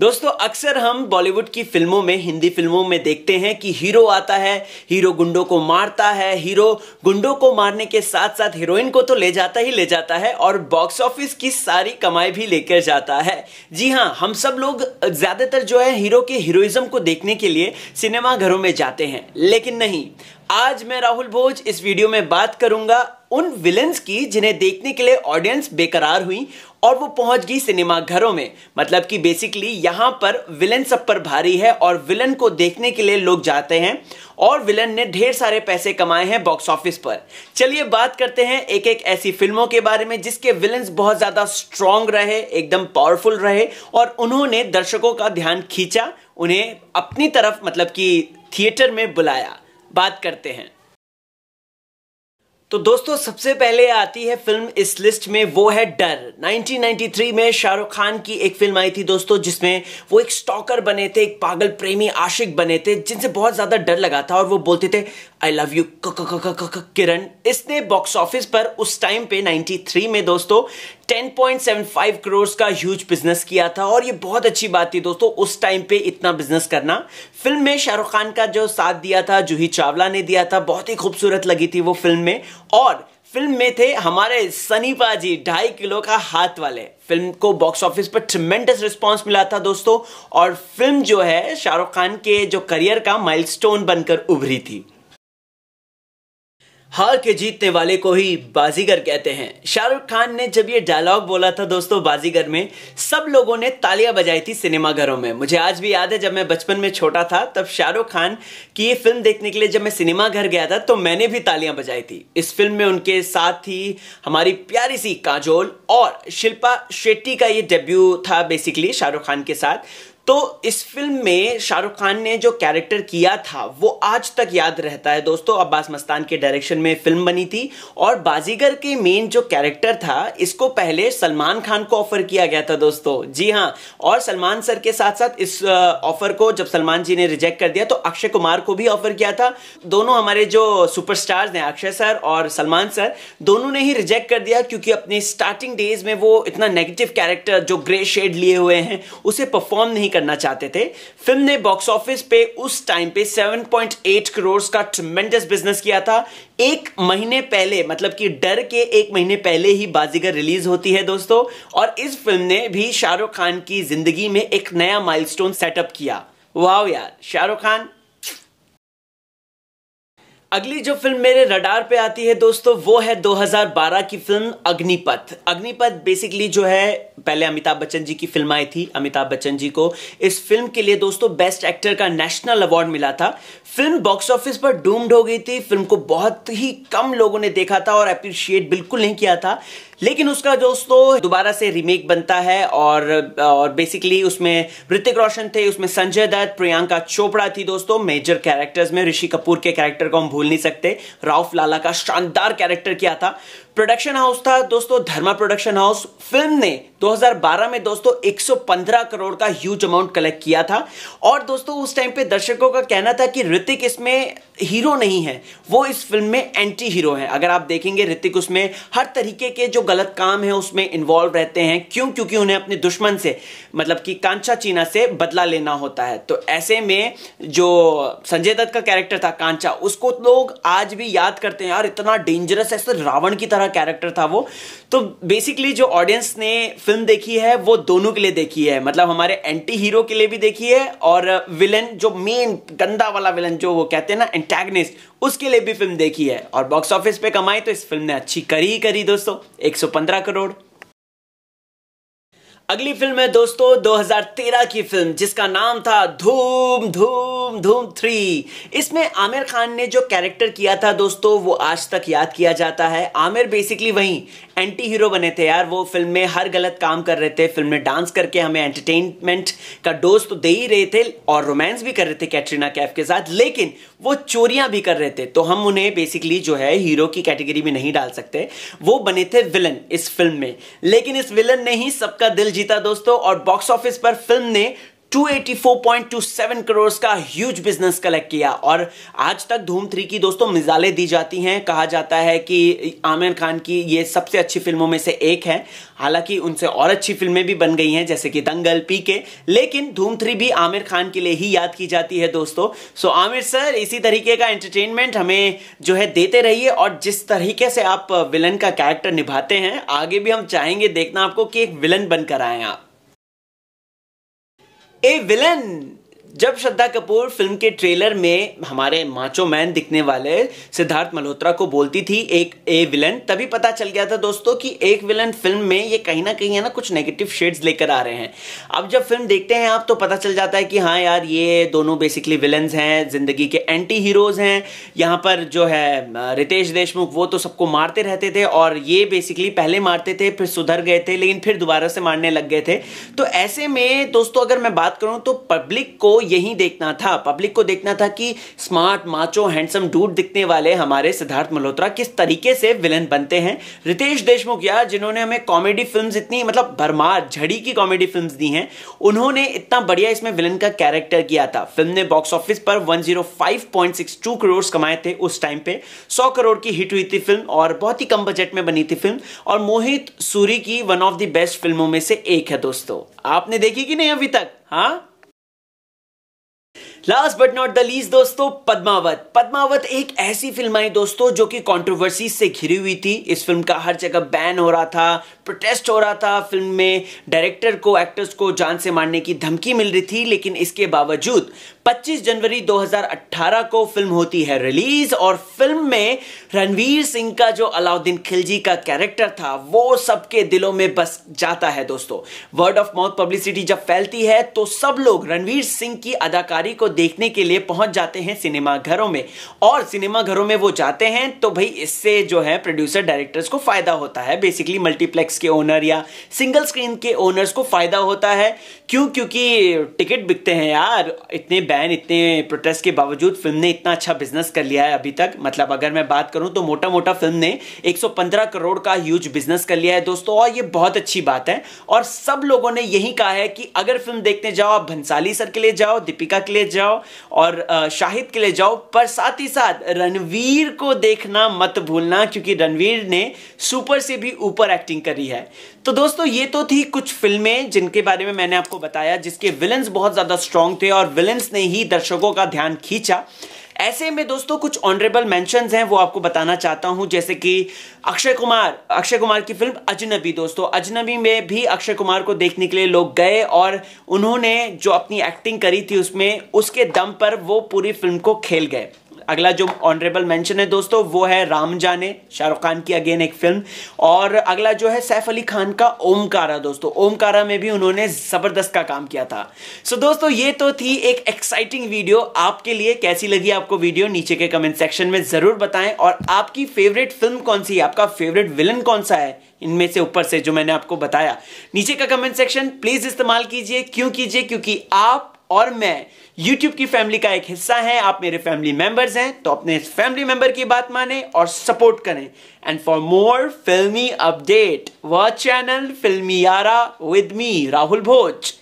दोस्तों अक्सर हम बॉलीवुड की फिल्मों में हिंदी फिल्मों में देखते हैं कि हीरो आता है हीरो गुंडों को मारता है हीरो गुंडों को मारने के साथ साथ हीरोइन को तो ले जाता ही ले जाता है और बॉक्स ऑफिस की सारी कमाई भी लेकर जाता है जी हाँ हम सब लोग ज्यादातर जो है हीरो के हीरोइज्म को देखने के लिए सिनेमाघरों में जाते हैं लेकिन नहीं आज मैं राहुल भोज इस वीडियो में बात करूंगा उन विलन्स की जिन्हें देखने के लिए ऑडियंस बेकरार हुई और वो पहुंच गई सिनेमा घरों में मतलब कि बेसिकली यहां पर विलन सब पर भारी है और विलन को देखने के लिए लोग जाते हैं और विलन ने ढेर सारे पैसे कमाए हैं बॉक्स ऑफिस पर चलिए बात करते हैं एक एक ऐसी फिल्मों के बारे में जिसके विलन्स बहुत ज़्यादा स्ट्रांग रहे एकदम पावरफुल रहे और उन्होंने दर्शकों का ध्यान खींचा उन्हें अपनी तरफ मतलब कि थिएटर में बुलाया बात करते हैं तो दोस्तों सबसे पहले आती है फिल्म इस लिस्ट में वो है डर 1993 में शाहरुख खान की एक फिल्म आई थी दोस्तों जिसमें वो एक स्टॉकर बने थे एक पागल प्रेमी आशिक बने थे जिनसे बहुत ज़्यादा डर लगा था और वो बोलते थे आई लव यू किरण इसने बॉक्स ऑफिस पर उस टाइम पे 93 में दोस्तों 10.75 करोड़ का ह्यूज बिजनेस किया था और ये बहुत अच्छी बात थी दोस्तों उस टाइम पे इतना बिजनेस करना फिल्म में शाहरुख खान का जो साथ दिया था जूही चावला ने दिया था बहुत ही खूबसूरत लगी थी वो फिल्म में और फिल्म में थे हमारे सनीपा जी ढाई किलो का हाथ वाले फिल्म को बॉक्स ऑफिस पर ट्रिमेंडस रिस्पांस मिला था दोस्तों और फिल्म जो है शाहरुख खान के जो करियर का माइलस्टोन बनकर उभरी थी हार के जीतने वाले को ही बाजीगर कहते हैं शाहरुख खान ने जब ये डायलॉग बोला था दोस्तों बाजीगर में सब लोगों ने तालियां बजाई थी सिनेमाघरों में मुझे आज भी याद है जब मैं बचपन में छोटा था तब शाहरुख खान की ये फिल्म देखने के लिए जब मैं सिनेमाघर गया था तो मैंने भी तालियां बजाई थी इस फिल्म में उनके साथ थी हमारी प्यारी सी काजोल और शिल्पा शेट्टी का ये डेब्यू था बेसिकली शाहरुख खान के साथ तो इस फिल्म में शाहरुख खान ने जो कैरेक्टर किया था वो आज तक याद रहता है दोस्तों अब्बास मस्तान के डायरेक्शन में फिल्म बनी थी और बाजीगर के मेन जो कैरेक्टर था इसको पहले सलमान खान को ऑफर किया गया था दोस्तों जी हाँ और सलमान सर के साथ साथ इस ऑफर को जब सलमान जी ने रिजेक्ट कर दिया तो अक्षय कुमार को भी ऑफर किया था दोनों हमारे जो सुपरस्टार्स हैं अक्षय सर और सलमान सर दोनों ने ही रिजेक्ट कर दिया क्योंकि अपने स्टार्टिंग डेज में वो इतना नेगेटिव कैरेक्टर जो ग्रे शेड लिए हुए हैं उसे परफॉर्म नहीं नहीं करना चाहते थे फिल्म ने बॉक्स ऑफिस पे उस टाइम पे 7.8 करोड़ का ट्रमेंडस बिजनेस किया था एक महीने पहले मतलब कि डर के एक महीने पहले ही बाजीगर रिलीज होती है दोस्तों और इस फिल्म ने भी शाहरुख खान की जिंदगी में एक नया माइलस्टोन सेटअप किया वाह यार शाहरुख खान अगली जो फिल्म मेरे रडार पे आती है दोस्तों वो है 2012 की फिल्म अग्निपथ अग्निपथ बेसिकली जो है पहले अमिताभ बच्चन जी की फिल्म आई थी अमिताभ बच्चन जी को इस फिल्म के लिए दोस्तों बेस्ट एक्टर का नेशनल अवार्ड मिला था फिल्म बॉक्स ऑफिस पर डूम्ड हो गई थी फिल्म को बहुत ही कम लोगों ने देखा था और अप्रिशिएट बिल्कुल नहीं किया था लेकिन उसका दोस्तों दोबारा से रीमेक बनता है और और बेसिकली उसमें ऋतिक रोशन थे उसमें संजय दत्त प्रियंका चोपड़ा थी दोस्तों मेजर कैरेक्टर्स में ऋषि कपूर के कैरेक्टर को हम भूल नहीं सकते राउफ लाला का शानदार कैरेक्टर किया था प्रोडक्शन हाउस था दोस्तों धर्मा प्रोडक्शन हाउस फिल्म ने 2012 में दोस्तों 115 करोड़ का ह्यूज अमाउंट कलेक्ट किया था और दोस्तों उस टाइम पे दर्शकों का कहना था कि ऋतिक इसमें हीरो नहीं है वो इस फिल्म में एंटी हीरो है अगर आप देखेंगे ऋतिक उसमें हर तरीके के जो गलत काम है उसमें इन्वॉल्व रहते हैं क्यों क्योंकि उन्हें अपने दुश्मन से मतलब कि कांचा चीना से बदला लेना होता है तो ऐसे में जो संजय दत्त का कैरेक्टर था कांचा उसको लोग आज भी याद करते हैं यार इतना डेंजरस है रावण की तरह तरह कैरेक्टर था वो तो बेसिकली जो ऑडियंस ने फिल्म देखी है वो दोनों के लिए देखी है मतलब हमारे एंटी हीरो के लिए भी देखी है और विलन जो मेन गंदा वाला विलन जो वो कहते हैं ना एंटेगनिस्ट उसके लिए भी फिल्म देखी है और बॉक्स ऑफिस पे कमाई तो इस फिल्म ने अच्छी करी ही करी दोस्तों 115 करोड़ अगली फिल्म है दोस्तों 2013 की फिल्म जिसका नाम था धूम धूम धूम थ्री इसमें आमिर खान ने जो कैरेक्टर किया था दोस्तों वो आज तक याद किया जाता है आमिर बेसिकली वही एंटी हीरो बने थे यार वो फिल्म में हर गलत काम कर रहे थे फिल्म में डांस करके हमें एंटरटेनमेंट का डोज तो दे ही रहे थे और रोमांस भी कर रहे थे कैटरीना कैफ के साथ लेकिन वो चोरियां भी कर रहे थे तो हम उन्हें बेसिकली जो है हीरो की कैटेगरी में नहीं डाल सकते वो बने थे विलन इस फिल्म में लेकिन इस विलन ने ही सबका दिल जीता दोस्तों और बॉक्स ऑफिस पर फिल्म ने 284.27 करोड़ का ह्यूज बिजनेस कलेक्ट किया और आज तक धूम थ्री की दोस्तों मिसालें दी जाती हैं कहा जाता है कि आमिर खान की ये सबसे अच्छी फिल्मों में से एक है हालांकि उनसे और अच्छी फिल्में भी बन गई हैं जैसे कि दंगल पी के लेकिन धूम थ्री भी आमिर खान के लिए ही याद की जाती है दोस्तों सो आमिर सर इसी तरीके का एंटरटेनमेंट हमें जो है देते रहिए और जिस तरीके से आप विलन का कैरेक्टर निभाते हैं आगे भी हम चाहेंगे देखना आपको कि एक विलन बनकर आए आप a villain जब श्रद्धा कपूर फिल्म के ट्रेलर में हमारे माचो मैन दिखने वाले सिद्धार्थ मल्होत्रा को बोलती थी एक ए विलन तभी पता चल गया था दोस्तों कि एक विलन फिल्म में ये कहीं ना कहीं है ना कुछ नेगेटिव शेड्स लेकर आ रहे हैं अब जब फिल्म देखते हैं आप तो पता चल जाता है कि हाँ यार ये दोनों बेसिकली विलन हैं जिंदगी के एंटी हीरोज हैं यहाँ पर जो है रितेश देशमुख वो तो सबको मारते रहते थे और ये बेसिकली पहले मारते थे फिर सुधर गए थे लेकिन फिर दोबारा से मारने लग गए थे तो ऐसे में दोस्तों अगर मैं बात करूँ तो पब्लिक को यही देखना था पब्लिक को देखना था कि स्मार्ट माचो हैंडसम डूड दिखने वाले हमारे सिद्धार्थ मल्होत्रा किस तरीके से विलन बनते हैं रितेश देशमुख यार जिन्होंने हमें कॉमेडी फिल्म इतनी मतलब भरमार झड़ी की कॉमेडी फिल्म दी हैं उन्होंने इतना बढ़िया इसमें विलन का कैरेक्टर किया था फिल्म ने बॉक्स ऑफिस पर वन जीरो कमाए थे उस टाइम पे सौ करोड़ की हिट हुई थी फिल्म और बहुत ही कम बजट में बनी थी फिल्म और मोहित सूरी की वन ऑफ द बेस्ट फिल्मों में से एक है दोस्तों आपने देखी कि नहीं अभी तक हाँ last but not the least दोस्तों पद्मावत पद्मावत एक ऐसी फिल्म आई दोस्तों जो कि कंट्रोवर्सी से घिरी हुई थी इस फिल्म का हर जगह बैन हो रहा था प्रोटेस्ट हो रहा था फिल्म में डायरेक्टर को एक्टर्स को जान से मारने की धमकी मिल रही थी लेकिन इसके बावजूद 25 जनवरी 2018 को फिल्म होती है रिलीज और फिल्म में रणवीर सिंह का जो अलाउद्दीन खिलजी का कैरेक्टर था वो सबके दिलों में बस जाता है दोस्तों वर्ड ऑफ माउथ पब्लिसिटी जब फैलती है तो सब लोग रणवीर सिंह की अदाकारी को देखने के लिए पहुंच जाते हैं सिनेमा घरों में और सिनेमा घरों में वो जाते हैं तो भाई इससे जो है प्रोड्यूसर डायरेक्टर्स को फायदा होता है बेसिकली मल्टीप्लेक्स के ओनर या सिंगल स्क्रीन के ओनर्स को फायदा होता है क्यों क्योंकि टिकट बिकते हैं यार इतने बैन इतने प्रोटेस्ट के बावजूद फिल्म ने इतना अच्छा बिजनेस कर लिया है अभी तक मतलब अगर मैं बात करूं तो मोटा मोटा फिल्म ने 115 करोड़ का ह्यूज बिजनेस कर लिया है दोस्तों और ये बहुत अच्छी बात है और सब लोगों ने यही कहा है कि अगर फिल्म देखने जाओ आप भंसाली सर के लिए जाओ दीपिका के लिए जाओ जाओ और शाहिद के लिए जाओ पर साथ ही साथ रणवीर को देखना मत भूलना क्योंकि रणवीर ने सुपर से भी ऊपर एक्टिंग करी है तो दोस्तों ये तो थी कुछ फिल्में जिनके बारे में मैंने आपको बताया जिसके विलन्स बहुत ज़्यादा स्ट्रांग थे और विलन्स ने ही दर्शकों का ध्यान खींचा ऐसे में दोस्तों कुछ ऑनरेबल मेंशन हैं वो आपको बताना चाहता हूं जैसे कि अक्षय कुमार अक्षय कुमार की फिल्म अजनबी दोस्तों अजनबी में भी अक्षय कुमार को देखने के लिए लोग गए और उन्होंने जो अपनी एक्टिंग करी थी उसमें उसके दम पर वो पूरी फिल्म को खेल गए अगला जो ऑनरेबल मेंशन है दोस्तों वो है राम जाने शाहरुख खान की अगेन एक फिल्म और अगला जो है सैफ अली खान का ओमकारा दोस्तों ओमकारा में भी उन्होंने ज़बरदस्त का काम किया था सो so, दोस्तों ये तो थी एक एक्साइटिंग वीडियो आपके लिए कैसी लगी आपको वीडियो नीचे के कमेंट सेक्शन में ज़रूर बताएं और आपकी फेवरेट फिल्म कौन सी है आपका फेवरेट विलन कौन सा है इनमें से ऊपर से जो मैंने आपको बताया नीचे का कमेंट सेक्शन प्लीज़ इस्तेमाल कीजिए क्यों कीजिए क्योंकि आप और मैं YouTube की फैमिली का एक हिस्सा हैं आप मेरे फैमिली मेंबर्स हैं तो अपने फैमिली मेंबर की बात माने और सपोर्ट करें एंड फॉर मोर फिल्मी अपडेट वॉच चैनल फिल्मी यारा विद मी राहुल भोज